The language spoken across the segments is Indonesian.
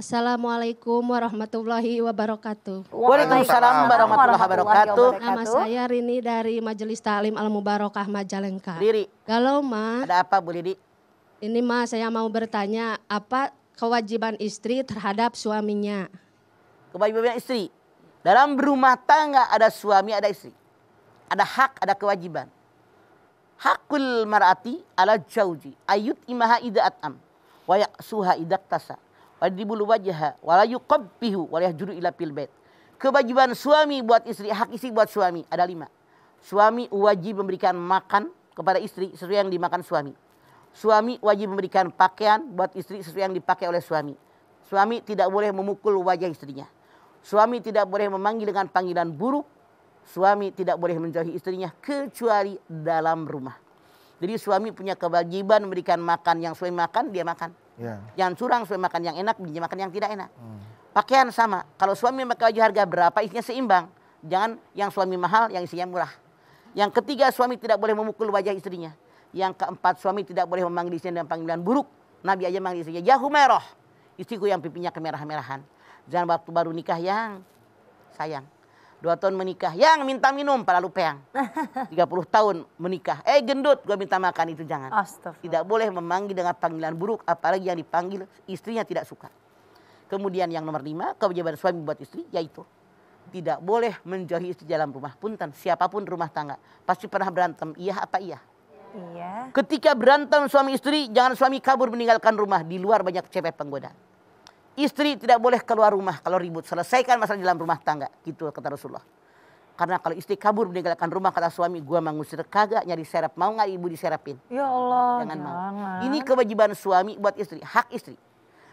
Assalamualaikum warahmatullahi wabarakatuh. Waalaikumsalam warahmatullahi wabarakatuh. Nama saya Rini dari Majelis Ta'lim Al Mubarokah Majalengka. Diri. Kalau Ma. Ada apa Bu Didi? Ini Ma saya mau bertanya apa kewajiban istri terhadap suaminya? Kewajiban istri. Dalam berumah tangga ada suami, ada istri. Ada hak, ada kewajiban. Hakul mar'ati ala jauji ayut imaha idat am wa suha idak tasa wadribul wajha wala yuqabbihu wala yahjuru ila fil bait. Kewajiban suami buat istri, hak istri buat suami ada lima. Suami wajib memberikan makan kepada istri sesuai yang dimakan suami. Suami wajib memberikan pakaian buat istri sesuai yang dipakai oleh suami. Suami tidak boleh memukul wajah istrinya. Suami tidak boleh memanggil dengan panggilan buruk. Suami tidak boleh menjauhi istrinya kecuali dalam rumah. Jadi suami punya kewajiban memberikan makan yang suami makan dia makan. Yeah. Yang curang suami makan yang enak dia makan yang tidak enak. Hmm. Pakaian sama. Kalau suami memakai baju harga berapa isinya seimbang. Jangan yang suami mahal yang isinya murah. Yang ketiga suami tidak boleh memukul wajah istrinya. Yang keempat suami tidak boleh memanggil istrinya dengan panggilan buruk. Nabi aja manggil istrinya Jahumeroh. Ya Istriku yang pipinya kemerah-merahan. Jangan waktu baru nikah yang sayang. Dua tahun menikah. Yang minta minum pala lupeang. 30 tahun menikah. Eh gendut gue minta makan itu jangan. Tidak boleh memanggil dengan panggilan buruk. Apalagi yang dipanggil istrinya tidak suka. Kemudian yang nomor lima. Kewajiban suami buat istri yaitu. Tidak boleh menjauhi istri dalam rumah. Punten siapapun rumah tangga. Pasti pernah berantem. Iya apa iya? Iya. Ketika berantem suami istri. Jangan suami kabur meninggalkan rumah. Di luar banyak cewek penggoda. Istri tidak boleh keluar rumah kalau ribut. Selesaikan masalah di dalam rumah tangga. Gitu kata Rasulullah. Karena kalau istri kabur meninggalkan rumah kata suami, gua mengusir kagak nyari serap. Mau nggak ibu diserapin? Ya Allah. Jangan, mau. Ini kewajiban suami buat istri, hak istri.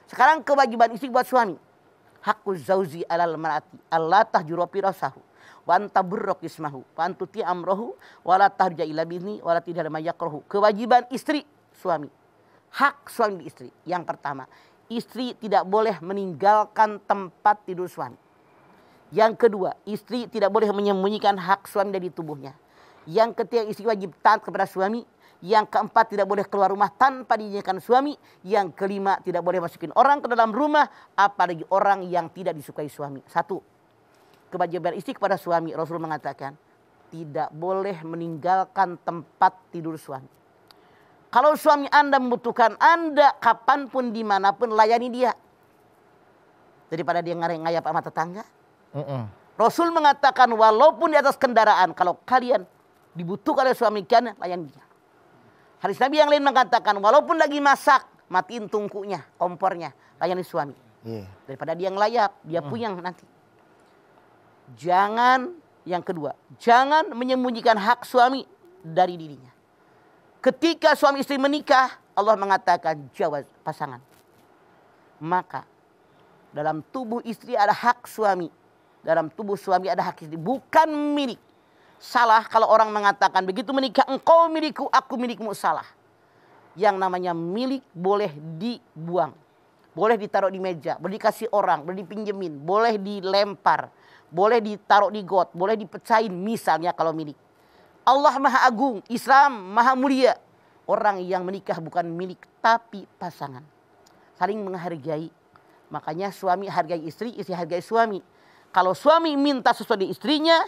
Sekarang kewajiban istri buat suami. Hakku zauzi alal marati. Allah tahjuru pirasahu. Wanta antaburrok ismahu. Wa amrohu. Walatah la tahja ila bini. tidak Kewajiban istri suami hak suami istri. Yang pertama, istri tidak boleh meninggalkan tempat tidur suami. Yang kedua, istri tidak boleh menyembunyikan hak suami dari tubuhnya. Yang ketiga, istri wajib taat kepada suami. Yang keempat, tidak boleh keluar rumah tanpa diizinkan suami. Yang kelima, tidak boleh masukin orang ke dalam rumah, apalagi orang yang tidak disukai suami. Satu, kewajiban istri kepada suami. Rasul mengatakan, tidak boleh meninggalkan tempat tidur suami. Kalau suami Anda membutuhkan Anda kapanpun dimanapun layani dia. Daripada dia ngareng-ngayap sama tetangga. Mm -mm. Rasul mengatakan walaupun di atas kendaraan kalau kalian dibutuhkan oleh suami kalian layani dia. Haris Nabi yang lain mengatakan walaupun lagi masak matiin tungkunya, kompornya, layani suami. Yeah. Daripada dia ngelayap, dia mm. puyang nanti. Jangan yang kedua, jangan menyembunyikan hak suami dari dirinya. Ketika suami istri menikah, Allah mengatakan jawab pasangan. Maka dalam tubuh istri ada hak suami. Dalam tubuh suami ada hak istri. Bukan milik. Salah kalau orang mengatakan begitu menikah engkau milikku, aku milikmu. Salah. Yang namanya milik boleh dibuang. Boleh ditaruh di meja, boleh dikasih orang, boleh dipinjemin, boleh dilempar, boleh ditaruh di got, boleh dipecahin misalnya kalau milik. Allah Maha Agung, Islam Maha Mulia. Orang yang menikah bukan milik tapi pasangan. Saling menghargai. Makanya suami hargai istri, istri hargai suami. Kalau suami minta sesuatu di istrinya,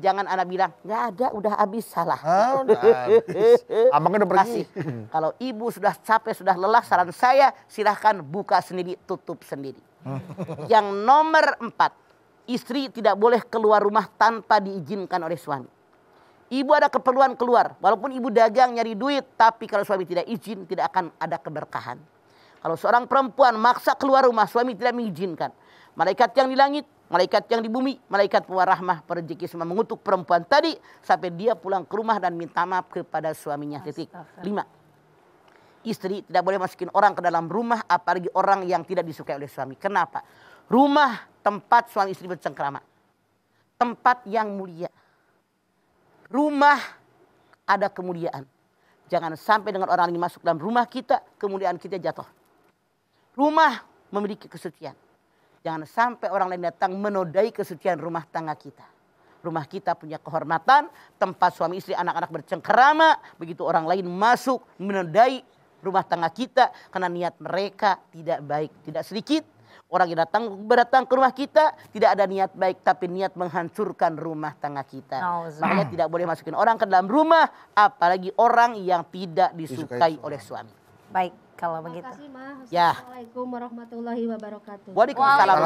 jangan anak bilang nggak ada udah habis salah. Ah, udah habis. udah pergi. Kasih. Kalau ibu sudah capek sudah lelah saran saya silahkan buka sendiri tutup sendiri. Yang nomor empat istri tidak boleh keluar rumah tanpa diizinkan oleh suami. Ibu ada keperluan keluar. Walaupun ibu dagang nyari duit. Tapi kalau suami tidak izin tidak akan ada keberkahan. Kalau seorang perempuan maksa keluar rumah suami tidak mengizinkan. Malaikat yang di langit, malaikat yang di bumi, malaikat pewarah rahmah rezeki semua mengutuk perempuan tadi sampai dia pulang ke rumah dan minta maaf kepada suaminya. Titik. Lima. Istri tidak boleh masukin orang ke dalam rumah apalagi orang yang tidak disukai oleh suami. Kenapa? Rumah tempat suami istri bercengkrama. Tempat yang mulia rumah ada kemuliaan. Jangan sampai dengan orang yang masuk dalam rumah kita, kemuliaan kita jatuh. Rumah memiliki kesucian. Jangan sampai orang lain datang menodai kesucian rumah tangga kita. Rumah kita punya kehormatan, tempat suami istri anak-anak bercengkerama. Begitu orang lain masuk menodai rumah tangga kita karena niat mereka tidak baik. Tidak sedikit Orang yang datang berdatang ke rumah kita tidak ada niat baik tapi niat menghancurkan rumah tangga kita. Oh, Makanya tidak boleh masukin orang ke dalam rumah apalagi orang yang tidak disukai, disukai oleh suami. Baik kalau begitu. Terima kasih, Ya. Assalamualaikum warahmatullahi wabarakatuh. Waalaikumsalam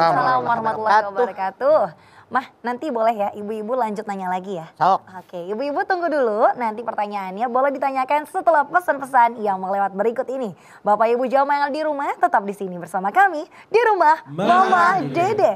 warahmatullahi wabarakatuh. Mah, nanti boleh ya ibu-ibu lanjut nanya lagi ya? Sok. Oke, ibu-ibu tunggu dulu. Nanti pertanyaannya boleh ditanyakan setelah pesan-pesan yang melewat berikut ini. Bapak Ibu jamaah yang di rumah tetap di sini bersama kami di rumah Mama, Mama Dede.